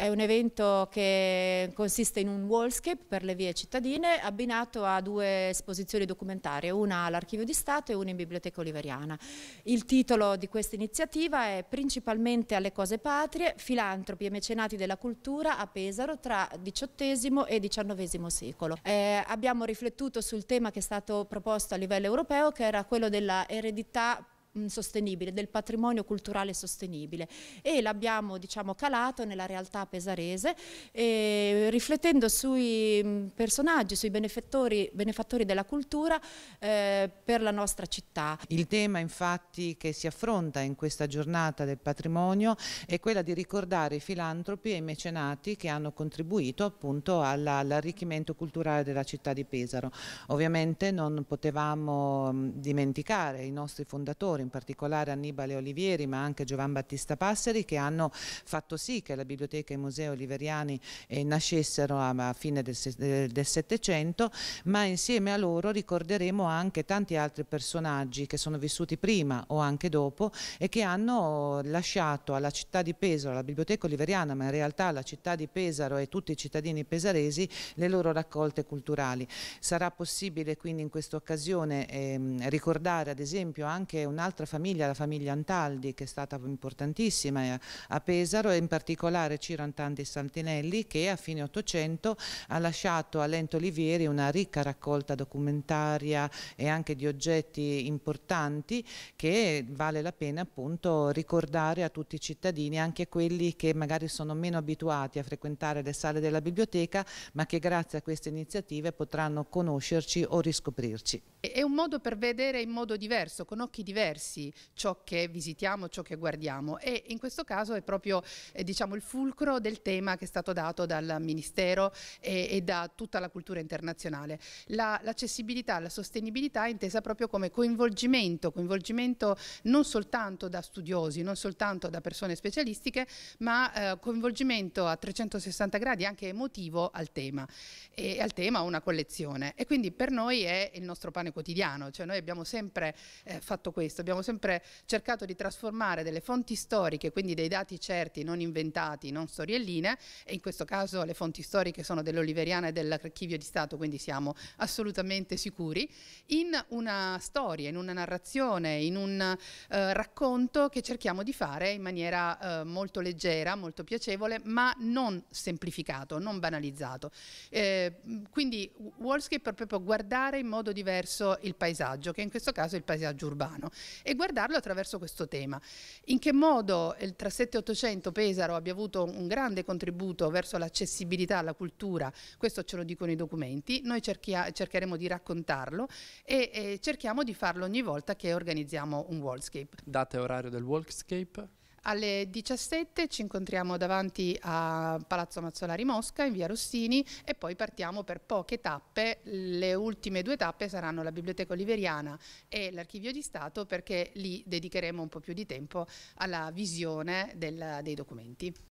È un evento che consiste in un wallscape per le vie cittadine abbinato a due esposizioni documentarie, una all'Archivio di Stato e una in Biblioteca Oliveriana. Il titolo di questa iniziativa è Principalmente alle cose patrie, filantropi e mecenati della cultura a Pesaro tra XVIII e XIX secolo. Eh, abbiamo riflettuto sul tema che è stato proposto a livello europeo che era quello della eredità Mm, sostenibile, del patrimonio culturale sostenibile e l'abbiamo diciamo, calato nella realtà pesarese e, riflettendo sui mm, personaggi, sui benefattori, benefattori della cultura eh, per la nostra città. Il tema infatti che si affronta in questa giornata del patrimonio è quella di ricordare i filantropi e i mecenati che hanno contribuito appunto all'arricchimento culturale della città di Pesaro. Ovviamente non potevamo mm, dimenticare i nostri fondatori in particolare Annibale Olivieri ma anche Giovan Battista Passeri che hanno fatto sì che la biblioteca e i musei oliveriani eh, nascessero a fine del Settecento ma insieme a loro ricorderemo anche tanti altri personaggi che sono vissuti prima o anche dopo e che hanno lasciato alla città di Pesaro, alla biblioteca oliveriana ma in realtà alla città di Pesaro e tutti i cittadini pesaresi le loro raccolte culturali. Sarà possibile quindi in questa occasione ehm, ricordare ad esempio anche un altro altra famiglia, la famiglia Antaldi, che è stata importantissima eh, a Pesaro e in particolare Ciro Antanti Santinelli che a fine Ottocento ha lasciato a Lento Olivieri una ricca raccolta documentaria e anche di oggetti importanti che vale la pena appunto ricordare a tutti i cittadini, anche quelli che magari sono meno abituati a frequentare le sale della biblioteca, ma che grazie a queste iniziative potranno conoscerci o riscoprirci. È un modo per vedere in modo diverso, con occhi diversi diversi ciò che visitiamo, ciò che guardiamo e in questo caso è proprio eh, diciamo, il fulcro del tema che è stato dato dal Ministero e, e da tutta la cultura internazionale. L'accessibilità, la, la sostenibilità è intesa proprio come coinvolgimento, coinvolgimento non soltanto da studiosi, non soltanto da persone specialistiche, ma eh, coinvolgimento a 360 gradi anche emotivo al tema e al tema una collezione e quindi per noi è il nostro pane quotidiano, cioè noi abbiamo sempre eh, fatto questo, abbiamo sempre cercato di trasformare delle fonti storiche, quindi dei dati certi, non inventati, non storielline, e in questo caso le fonti storiche sono dell'Oliveriana e dell'Archivio di Stato, quindi siamo assolutamente sicuri, in una storia, in una narrazione, in un eh, racconto che cerchiamo di fare in maniera eh, molto leggera, molto piacevole, ma non semplificato, non banalizzato. Eh, quindi Wallscape è proprio guardare in modo diverso il paesaggio, che in questo caso è il paesaggio urbano e guardarlo attraverso questo tema. In che modo il 800 Pesaro abbia avuto un grande contributo verso l'accessibilità alla cultura, questo ce lo dicono i documenti, noi cercheremo di raccontarlo e, e cerchiamo di farlo ogni volta che organizziamo un Wallscape. Date e orario del Wallscape? Alle 17 ci incontriamo davanti a Palazzo Mazzolari Mosca in via Rossini e poi partiamo per poche tappe. Le ultime due tappe saranno la Biblioteca Oliveriana e l'Archivio di Stato perché lì dedicheremo un po' più di tempo alla visione del, dei documenti.